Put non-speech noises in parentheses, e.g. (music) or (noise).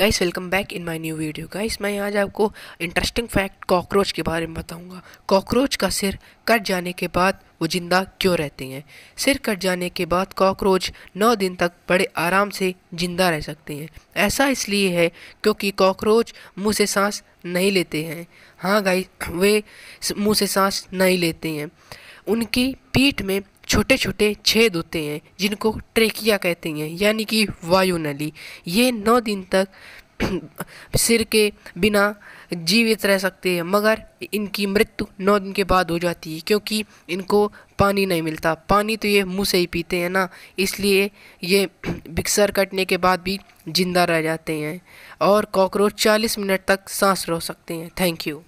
guys welcome back in my new video guys मैं आज आपको इंटरेस्टिंग फैक्ट कॉकरोच के बारे में बताऊंगा कॉकरोच का सिर कट जाने के बाद वो जिंदा क्यों रहते हैं सिर कट जाने के बाद कॉकरोच नौ दिन तक बड़े आराम से जिंदा रह सकते हैं ऐसा इसलिए है क्योंकि कॉकरोच मुंह से सांस नहीं लेते हैं हाँ गाइस वे मुँह से सांस नहीं लेते हैं उनकी पीठ में छोटे छोटे छेद होते हैं जिनको ट्रेकिया कहते हैं यानी कि वायु नली ये नौ दिन तक (clears throat) सिर के बिना जीवित रह सकते हैं मगर इनकी मृत्यु नौ दिन के बाद हो जाती है क्योंकि इनको पानी नहीं मिलता पानी तो ये मुंह से ही पीते हैं ना इसलिए ये (clears throat) बिक्सर कटने के बाद भी जिंदा रह जाते हैं और कॉकरोच 40 मिनट तक सांस रो सकते हैं थैंक यू